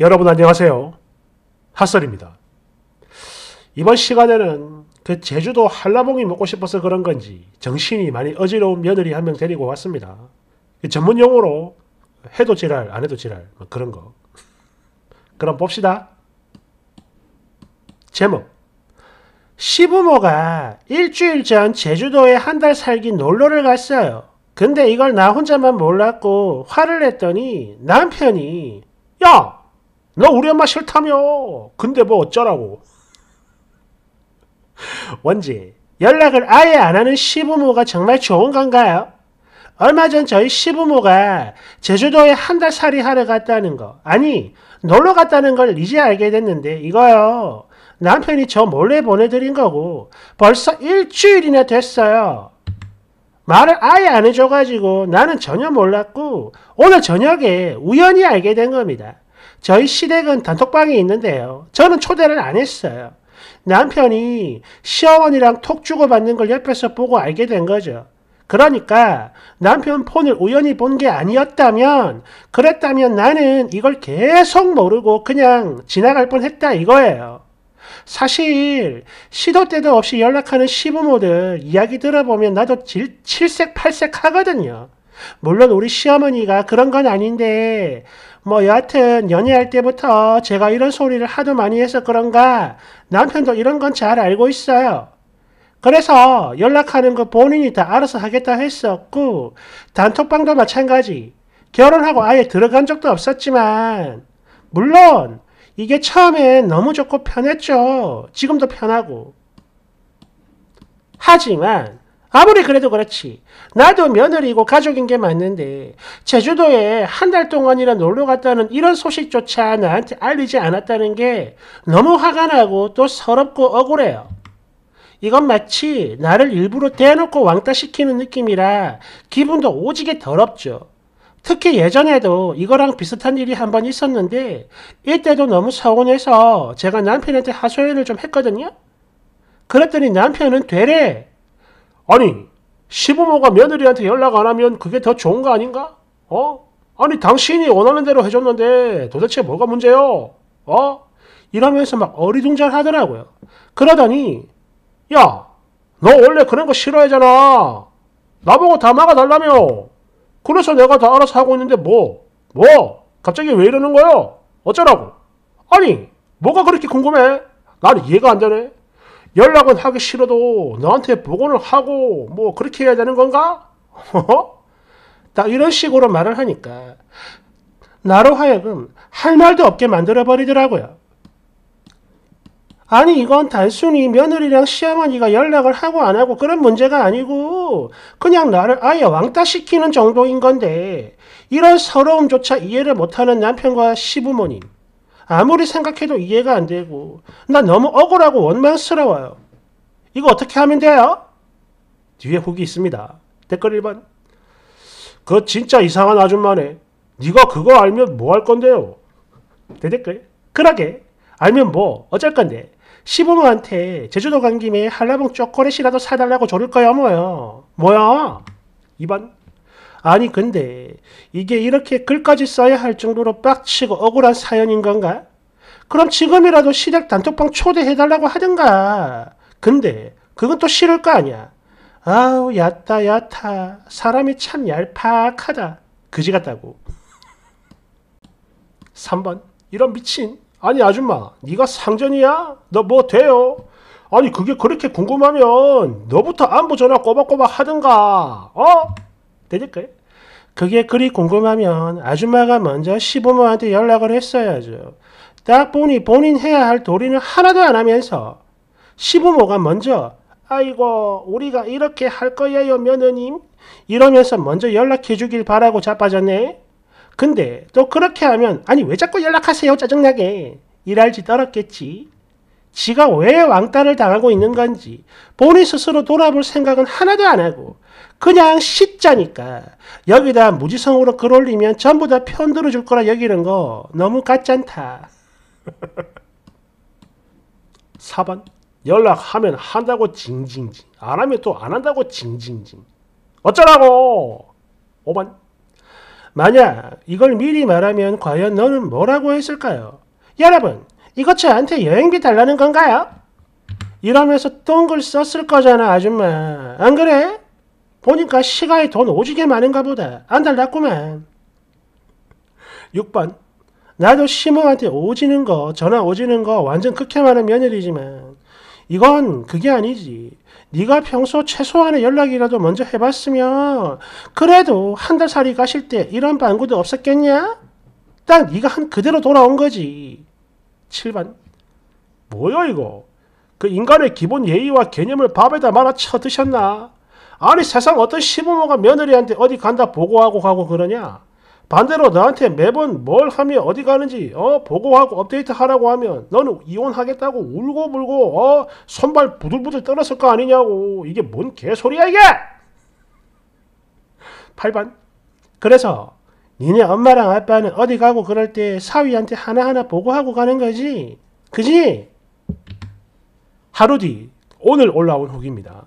여러분 안녕하세요. 핫설입니다. 이번 시간에는 그 제주도 한라봉이 먹고 싶어서 그런 건지 정신이 많이 어지러운 며느리 한 명 데리고 왔습니다. 그 전문 용어로 해도 지랄 안 해도 지랄 뭐 그런 거. 그럼 봅시다. 제목 시부모가 일주일 전 제주도에 한 달 살기 놀러를 갔어요. 근데 이걸 나 혼자만 몰랐고 화를 냈더니 남편이 야! 너 우리 엄마 싫다며. 근데 뭐 어쩌라고. 원지, 연락을 아예 안 하는 시부모가 정말 좋은 건가요? 얼마 전 저희 시부모가 제주도에 한 달 살이 하러 갔다는 거, 아니, 놀러 갔다는 걸 이제 알게 됐는데, 이거요. 남편이 저 몰래 보내드린 거고, 벌써 일주일이나 됐어요. 말을 아예 안 해줘가지고 나는 전혀 몰랐고, 오늘 저녁에 우연히 알게 된 겁니다. 저희 시댁은 단톡방이 있는데요. 저는 초대를 안 했어요. 남편이 시어머니랑 톡 주고받는 걸 옆에서 보고 알게 된 거죠. 그러니까 남편 폰을 우연히 본 게 아니었다면 그랬다면 나는 이걸 계속 모르고 그냥 지나갈 뻔했다 이거예요. 사실 시도 때도 없이 연락하는 시부모들 이야기 들어보면 나도 질, 칠색팔색 하거든요. 물론 우리 시어머니가 그런 건 아닌데 뭐 여하튼 연애할 때부터 제가 이런 소리를 하도 많이 해서 그런가 남편도 이런 건 잘 알고 있어요. 그래서 연락하는 거 본인이 다 알아서 하겠다 했었고 단톡방도 마찬가지. 결혼하고 아예 들어간 적도 없었지만 물론 이게 처음엔 너무 좋고 편했죠. 지금도 편하고. 하지만 아무리 그래도 그렇지. 나도 며느리고 가족인 게 맞는데 제주도에 한 달 동안이나 놀러 갔다는 이런 소식조차 나한테 알리지 않았다는 게 너무 화가 나고 또 서럽고 억울해요. 이건 마치 나를 일부러 대놓고 왕따시키는 느낌이라 기분도 오지게 더럽죠. 특히 예전에도 이거랑 비슷한 일이 한 번 있었는데 이때도 너무 서운해서 제가 남편한테 하소연을 좀 했거든요. 그랬더니 남편은 되래 아니 시부모가 며느리한테 연락 안 하면 그게 더 좋은 거 아닌가? 어? 아니 당신이 원하는 대로 해줬는데 도대체 뭐가 문제요? 어? 이러면서 막 어리둥절 하더라고요. 그러다니야 너 원래 그런 거 싫어하잖아. 나보고 다 막아달라며. 그래서 내가 다 알아서 하고 있는데 뭐? 뭐? 갑자기 왜 이러는 거요? 어쩌라고? 아니 뭐가 그렇게 궁금해? 나는 이해가 안 되네. 연락은 하기 싫어도 너한테 복원을 하고 뭐 그렇게 해야 되는 건가? 딱 이런 식으로 말을 하니까 나로 하여금 할 말도 없게 만들어 버리더라고요. 아니 이건 단순히 며느리랑 시어머니가 연락을 하고 안 하고 그런 문제가 아니고 그냥 나를 아예 왕따시키는 정도인 건데 이런 서러움조차 이해를 못하는 남편과 시부모님 아무리 생각해도 이해가 안 되고 나 너무 억울하고 원망스러워요. 이거 어떻게 하면 돼요? 뒤에 훅이 있습니다. 댓글 1번 그 진짜 이상한 아줌마네. 네가 그거 알면 뭐 할 건데요? 대댓글 그러게 알면 뭐 어쩔 건데 시부모한테 제주도 간 김에 한라봉 초콜릿이라도 사달라고 조를 거야 뭐요 뭐야 2번 아니 근데 이게 이렇게 글까지 써야 할 정도로 빡치고 억울한 사연인 건가? 그럼 지금이라도 시댁 단톡방 초대해달라고 하든가. 근데 그건 또 싫을 거 아니야. 아우 얕다 얕아. 사람이 참 얄팍하다. 그지 같다고. 3번 이런 미친 아니 아줌마 네가 상전이야? 너 뭐 돼요? 아니 그게 그렇게 궁금하면 너부터 안부 전화 꼬박꼬박 하든가 어? 되니까요. 그게 그리 궁금하면 아줌마가 먼저 시부모한테 연락을 했어야죠. 딱 보니 본인 해야 할 도리는 하나도 안 하면서 시부모가 먼저 아이고 우리가 이렇게 할 거예요 며느님 이러면서 먼저 연락해 주길 바라고 자빠졌네. 근데 또 그렇게 하면 아니 왜 자꾸 연락하세요 짜증나게 일할 지 떨었겠지. 지가 왜 왕따를 당하고 있는 건지 본인 스스로 돌아볼 생각은 하나도 안 하고 그냥 십자니까 여기다 무지성으로 글 올리면 전부 다 편들어 줄 거라 여기는 거 너무 가짠다 4번 연락하면 한다고 징징징 안 하면 또 안 한다고 징징징 어쩌라고 5번 만약 이걸 미리 말하면 과연 너는 뭐라고 했을까요? 여러분 이거 저한테 여행비 달라는 건가요? 이러면서 똥글 썼을 거잖아 아줌마 안 그래? 보니까 시가에 돈 오지게 많은가 보다 안 달랐구만 6번 나도 시모한테 오지는 거 전화 오지는 거 완전 극혐하는 며느리지만 이건 그게 아니지 네가 평소 최소한의 연락이라도 먼저 해봤으면 그래도 한 달 살이 가실 때 이런 방구도 없었겠냐? 딱 네가 한 그대로 돌아온 거지 7반? 뭐요 이거? 그 인간의 기본 예의와 개념을 밥에다 말아 쳐드셨나? 아니 세상 어떤 시부모가 며느리한테 어디 간다 보고하고 가고 그러냐? 반대로 나한테 매번 뭘 하며 어디 가는지 어 보고하고 업데이트 하라고 하면 너는 이혼하겠다고 울고 불고 어 손발 부들부들 떨었을 거 아니냐고 이게 뭔 개소리야 이게 8반 그래서 니네 엄마랑 아빠는 어디 가고 그럴 때 사위한테 하나하나 보고하고 가는 거지. 그지? 하루 뒤 오늘 올라온 후기입니다.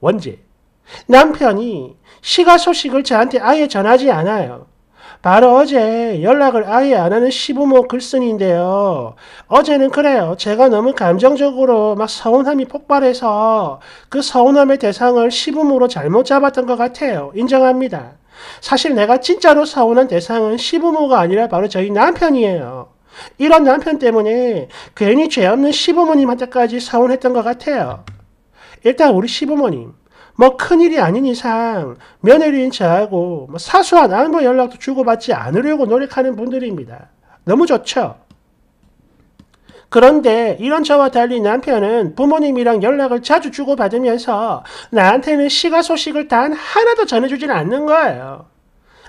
원제 남편이 시가 소식을 저한테 아예 전하지 않아요. 바로 어제 연락을 아예 안 하는 시부모 글쓴인데요. 어제는 그래요. 제가 너무 감정적으로 막 서운함이 폭발해서 그 서운함의 대상을 시부모로 잘못 잡았던 것 같아요. 인정합니다. 사실 내가 진짜로 서운한 대상은 시부모가 아니라 바로 저희 남편이에요. 이런 남편 때문에 괜히 죄 없는 시부모님한테까지 서운했던 것 같아요. 일단 우리 시부모님, 뭐 큰일이 아닌 이상 며느리인 저하고 뭐 사소한 안부 연락도 주고받지 않으려고 노력하는 분들입니다. 너무 좋죠? 그런데 이런 저와 달리 남편은 부모님이랑 연락을 자주 주고받으면서 나한테는 시가 소식을 단 하나도 전해주진 않는 거예요.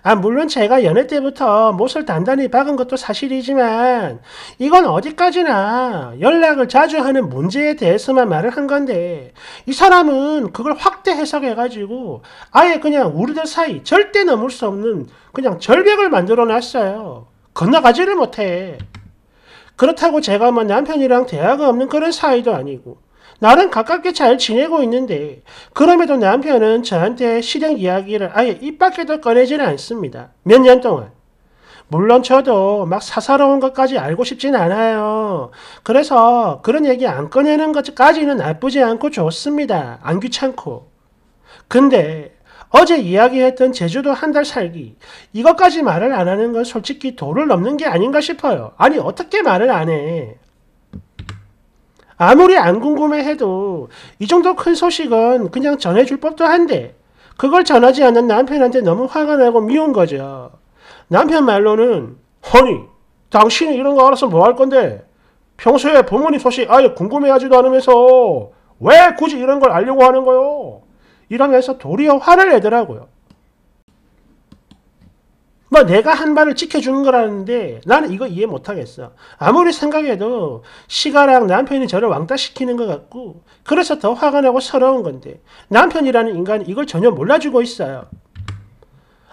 아, 물론 제가 연애 때부터 못을 단단히 박은 것도 사실이지만 이건 어디까지나 연락을 자주 하는 문제에 대해서만 말을 한 건데 이 사람은 그걸 확대 해석해가지고 아예 그냥 우리들 사이 절대 넘을 수 없는 그냥 절벽을 만들어 놨어요. 건너가지를 못해. 그렇다고 제가 뭐 남편이랑 대화가 없는 그런 사이도 아니고 나름 가깝게 잘 지내고 있는데 그럼에도 남편은 저한테 실행 이야기를 아예 입 밖에도 꺼내지는 않습니다. 몇 년 동안. 물론 저도 막 사사로운 것까지 알고 싶진 않아요. 그래서 그런 얘기 안 꺼내는 것까지는 나쁘지 않고 좋습니다. 안 귀찮고. 근데 어제 이야기했던 제주도 한 달 살기 이것까지 말을 안 하는 건 솔직히 도를 넘는 게 아닌가 싶어요. 아니 어떻게 말을 안 해? 아무리 안 궁금해해도 이 정도 큰 소식은 그냥 전해줄 법도 한데 그걸 전하지 않는 남편한테 너무 화가 나고 미운 거죠. 남편 말로는 허니 당신이 이런 거 알아서 뭐 할 건데 평소에 부모님 소식 아예 궁금해하지도 않으면서 왜 굳이 이런 걸 알려고 하는 거요? 이러면서 도리어 화를 내더라고요. 뭐 내가 한 말을 지켜주는 거라는데 나는 이거 이해 못하겠어. 아무리 생각해도 시가랑 남편이 저를 왕따시키는 것 같고 그래서 더 화가 나고 서러운 건데 남편이라는 인간이 이걸 전혀 몰라주고 있어요.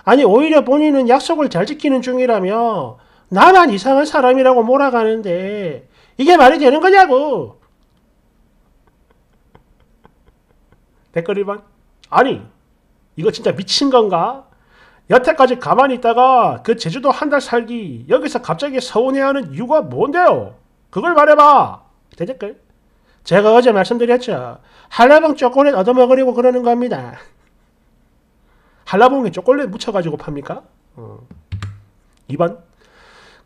아니 오히려 본인은 약속을 잘 지키는 중이라며 나만 이상한 사람이라고 몰아가는데 이게 말이 되는 거냐고. 댓글 1번 아니 이거 진짜 미친 건가? 여태까지 가만히 있다가 그 제주도 한 달 살기 여기서 갑자기 서운해하는 이유가 뭔데요? 그걸 말해봐. 대댓글. 제가 어제 말씀드렸죠. 한라봉 초콜릿 얻어먹으려고 그러는 겁니다. 한라봉에 초콜릿 묻혀가지고 팝니까? 어. 2번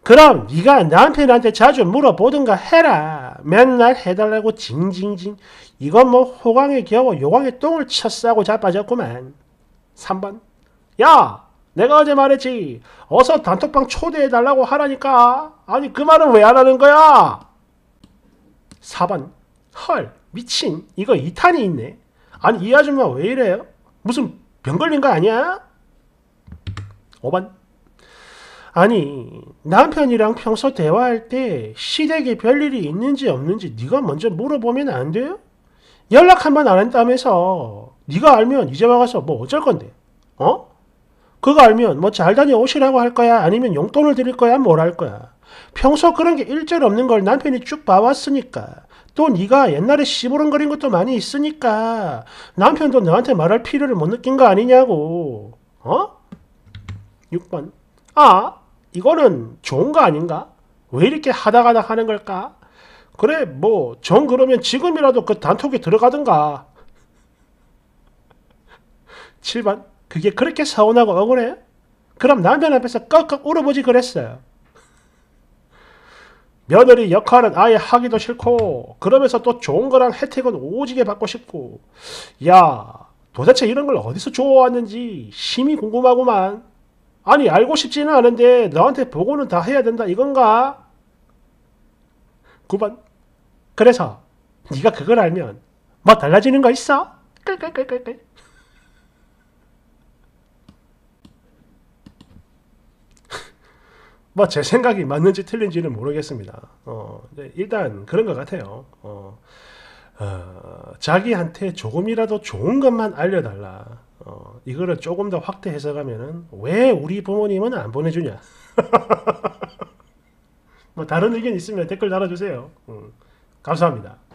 그럼 네가 남편한테 자주 물어보든가 해라. 맨날 해달라고 징징징. 이건 뭐 호강에 겨워 요강에 똥을 쳤싸고 자빠졌구만. 3번 야 내가 어제 말했지. 어서 단톡방 초대해달라고 하라니까. 아니 그 말은 왜 안 하는 거야? 4번 헐 미친 이거 2탄이 있네. 아니 이 아줌마 왜 이래요? 무슨 병 걸린 거 아니야? 5번 아니 남편이랑 평소 대화할 때 시댁에 별일이 있는지 없는지 네가 먼저 물어보면 안 돼요? 연락 한번 안 한다면서 네가 알면 이제 와가서 뭐 어쩔 건데? 어? 그거 알면 뭐 잘 다녀오시라고 할 거야? 아니면 용돈을 드릴 거야? 뭘할 거야? 평소 그런 게 일절 없는 걸 남편이 쭉 봐왔으니까 또 네가 옛날에 시부렁거린 것도 많이 있으니까 남편도 너한테 말할 필요를 못 느낀 거 아니냐고 어? 6번 아 이거는 좋은 거 아닌가? 왜 이렇게 하다가닥 하는 걸까? 그래 뭐정 그러면 지금이라도 그 단톡에 들어가든가 7번 그게 그렇게 서운하고 억울해? 그럼 남편 앞에서 꺽꺽 울어보지 그랬어요 며느리 역할은 아예 하기도 싫고 그러면서 또 좋은 거랑 혜택은 오지게 받고 싶고 야 도대체 이런 걸 어디서 좋아왔는지 심히 궁금하구만 아니 알고 싶지는 않은데 너한테 보고는 다 해야 된다 이건가? 9번 그래서 네가 그걸 알면 뭐 달라지는 거 있어? 끌끌끌끌끌 뭐제 생각이 맞는지 틀린지는 모르겠습니다. 어, 네, 일단 그런 것 같아요. 어, 어, 자기한테 조금이라도 좋은 것만 알려달라. 어, 이거를 조금 더 확대해서 가면은 왜 우리 부모님은 안 보내주냐 뭐 다른 의견 있으면 댓글 달아주세요 음, 감사합니다